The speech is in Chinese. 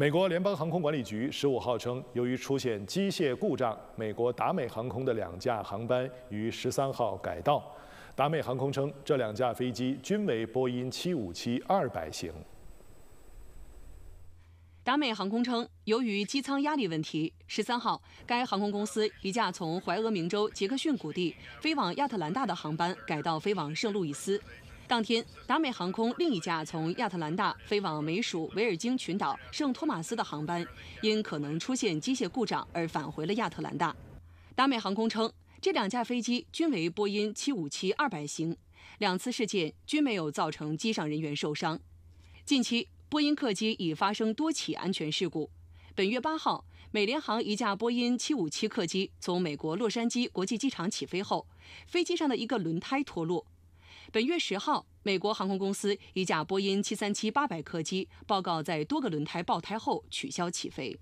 美国联邦航空管理局十五号称，由于出现机械故障，美国达美航空的两架航班于十三号改道。达美航空称，这两架飞机均为波音七五七二百型。达美航空称，由于机舱压力问题，十三号该航空公司一架从怀俄明州杰克逊谷地飞往亚特兰大的航班改道飞往圣路易斯。当天，达美航空另一架从亚特兰大飞往美属维尔京群岛圣托马斯的航班，因可能出现机械故障而返回了亚特兰大。达美航空称，这两架飞机均为波音757-200型，两次事件均没有造成机上人员受伤。近期，波音客机已发生多起安全事故。本月八号，美联航一架波音757客机从美国洛杉矶国际机场起飞后，飞机上的一个轮胎脱落。本月十号，美国航空公司一架波音七三七八百客机报告在多个轮胎爆胎后取消起飞。